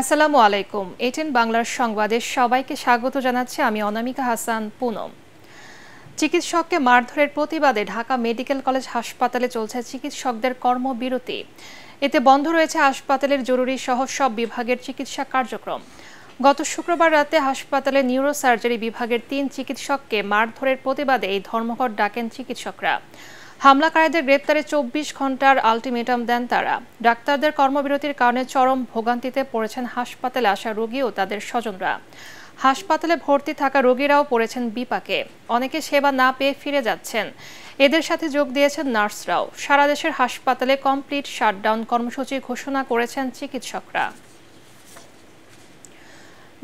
আসসালামু আলাইকুম এটেন বাংলার সংবাদে সবাইকে স্বাগত জানাচ্ছি আমি অনামিকা হাসান পুনম চিকিৎসককে মারধরের প্রতিবাদে ঢাকা মেডিকেল কলেজ হাসপাতালে চলছে চিকিৎসকদের কর্মবিরতি এতে বন্ধ রয়েছে হাসপাতালের জরুরি সহ সব বিভাগের চিকিৎসা কার্যক্রম গত শুক্রবার রাতে হাসপাতালে নিউরোসার্জারি বিভাগের তিন চিকিৎসককে মারধরের প্রতিবাদে এই ধর্মঘট ডাকেন চিকিৎসকরা হামলাকারীদের গ্রেপ্তারে চব্বিশ ঘন্টার আলটিমেটাম দেন তারা ডাক্তারদের কর্মবিরতির কারণে চরম ভোগান্তিতে পড়েছেন হাসপাতালে আসা রোগী ও তাদের স্বজনরা হাসপাতালে ভর্তি থাকা রোগীরাও পড়েছেন বিপাকে অনেকে সেবা না পেয়ে ফিরে যাচ্ছেন এদের সাথে যোগ দিয়েছেন নার্সরাও সারা দেশের হাসপাতালে কমপ্লিট শাটডাউন কর্মসূচি ঘোষণা করেছেন চিকিৎসকরা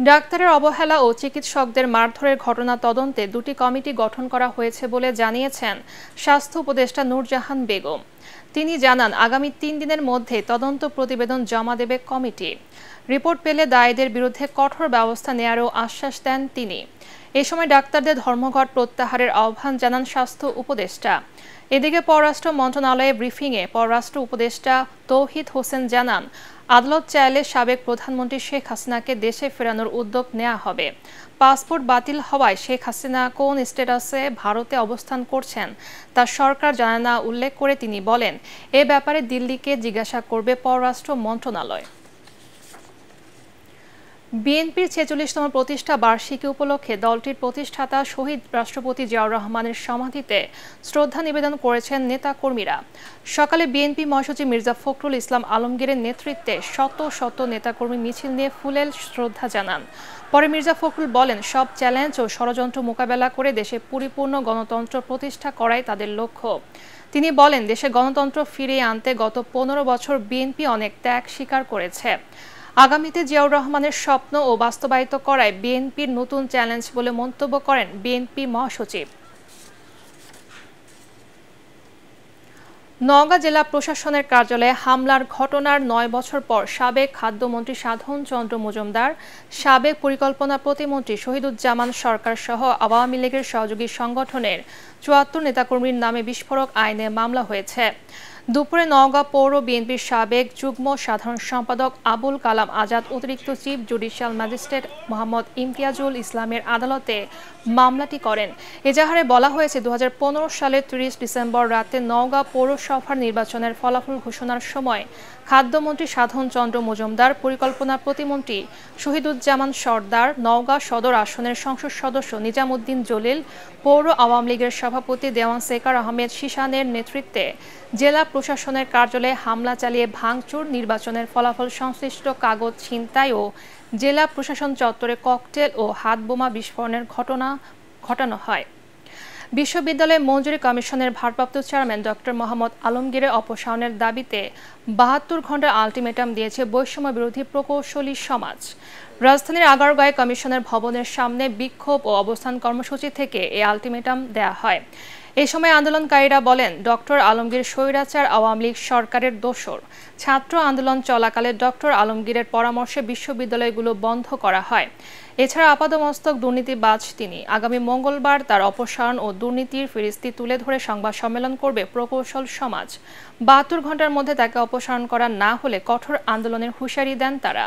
ডাক্তারের অবহেলা ও চিকিৎসকদের মারধরের ঘটনা তদন্তে দুটি কমিটি গঠন করা হয়েছে বলে জানিয়েছেন স্বাস্থ্য উপদেষ্টা নূরজাহান বেগম তিনি জানান আগামী তিন দিনের মধ্যে তদন্ত প্রতিবেদন জমা দেবে কমিটি রিপোর্ট পেলে দায়ীদের বিরুদ্ধে কঠোর ব্যবস্থা নেয়ারও আশ্বাস দেন তিনি এ সময় ডাক্তারদের ধর্মঘট প্রত্যাহারের আহ্বান জানান স্বাস্থ্য উপদেষ্টা এদিকে পররাষ্ট্র মন্ত্রণালয়ে ব্রিফিংয়ে পররাষ্ট্র উপদেষ্টা তৌহিদ হোসেন জানান আদালত চাইলে সাবেক প্রধানমন্ত্রী শেখ হাসিনাকে দেশে ফেরানোর উদ্যোগ নেওয়া হবে পাসপোর্ট বাতিল হওয়ায় শেখ হাসিনা কোন স্ট্যাটাসে ভারতে অবস্থান করছেন তা সরকার জানানা উল্লেখ করে তিনি বলেন এ ব্যাপারে দিল্লিকে জিজ্ঞাসা করবে পররাষ্ট্র মন্ত্রণালয় বিএনপির ছেচল্লিশতম প্রতিষ্ঠা বার্ষিকী উপলক্ষে দলটির প্রতিষ্ঠাতা শহীদ রাষ্ট্রপতি জিয়াউর রহমানের সমাধিতে শ্রদ্ধা নিবেদন করেছেন নেতা কর্মীরা সকালে বিএনপি মহাসচিব মির্জা ফখরুল ইসলাম আলমগীরের নেতৃত্বে শত শত নেতাকর্মী মিছিল নিয়ে ফুলেল শ্রদ্ধা জানান পরে মির্জা ফখরুল বলেন সব চ্যালেঞ্জ ও ষড়যন্ত্র মোকাবেলা করে দেশে পরিপূর্ণ গণতন্ত্র প্রতিষ্ঠা করাই তাদের লক্ষ্য তিনি বলেন দেশে গণতন্ত্র ফিরিয়ে আনতে গত পনেরো বছর বিএনপি অনেক ত্যাগ স্বীকার করেছে আগামীতে জিয়াউর রহমানের স্বপ্ন ও বাস্তবায়িত করায় বিএনপির নতুন চ্যালেঞ্জ বলে মন্তব্য করেন বিএনপি মহাসচিব নওগাঁ জেলা প্রশাসনের কার্যালয়ে হামলার ঘটনার নয় বছর পর সাবেক খাদ্যমন্ত্রী সাধন চন্দ্র মজুমদার সাবেক পরিকল্পনা প্রতিমন্ত্রী শহীদুজ্জামান সরকার সহ আওয়ামী লীগের সহযোগী সংগঠনের চুয়াত্তর নেতাকর্মীর নামে বিস্ফোরক আইনে মামলা হয়েছে দুপুরে নওগাঁ পৌর বিএনপির সাবেক যুগ্ম সাধারণ সম্পাদক আবুল কালাম আজাদ অতিরিক্ত chief judicial magistrate Mohammad Imtiazul ইসলামের আদালতে মামলাটি করেন এজাহারে বলা হয়েছে দু সালের তিরিশ ডিসেম্বর রাতে নওগাঁ পৌরসভার নির্বাচনের ফলাফল ঘোষণার সময় খাদ্যমন্ত্রী সাধন চন্দ্র মজুমদার পরিকল্পনা প্রতিমন্ত্রী শহীদুজ্জামান সর্দার নওগাঁ সদর আসনের সংসদ সদস্য নিজামুদ্দিন জলিল পৌর আওয়ামী লীগের সভাপতি দেওয়ান সেকার আহমেদ শিশানের নেতৃত্বে জেলা প্রশাসনের কার্যালয়ে হামলা চালিয়ে ভাঙচুর নির্বাচনের ফলাফল সংশ্লিষ্ট কাগজ ছিনতাই ও জেলা প্রশাসন চত্বরে ককটেল ও হাতবোমা বিস্ফোরণের ঘটনা ঘটানো হয় বিশ্ববিদ্যালয় মঞ্জুরি কমিশনের ভারপ্রাপ্ত চেয়ারম্যান ডক্টর মোহাম্মদ আলমগীরের অপসারণের দাবিতে বাহাত্তর ঘন্টা আলটিমেটাম দিয়েছে বৈষম্য বিরোধী প্রকৌশলী সমাজ রাজধানীর আগারগাঁয় কমিশনের ভবনের সামনে বিক্ষোভ ও অবস্থান কর্মসূচি থেকে এই আলটিমেটাম দেয়া হয় এ সময় আন্দোলনকারীরা বলেন ডক্টর আলমগীর স্বৈরাচার আওয়ামী লীগ সরকারের দোষর ছাত্র আন্দোলন চলাকালে ডক্টর আলমগীরের পরামর্শে বিশ্ববিদ্যালয়গুলো বন্ধ করা হয় এছাড়া আপাদমস্তক দুর্নীতিবাজ তিনি আগামী মঙ্গলবার তার অপসারণ ও দুর্নীতির ফিরিস্তি তুলে ধরে সংবাদ সম্মেলন করবে প্রকৌশল সমাজ বাহাত্তর ঘন্টার মধ্যে তাকে অপসারণ করা না হলে কঠোর আন্দোলনের হুঁশিয়ারি দেন তারা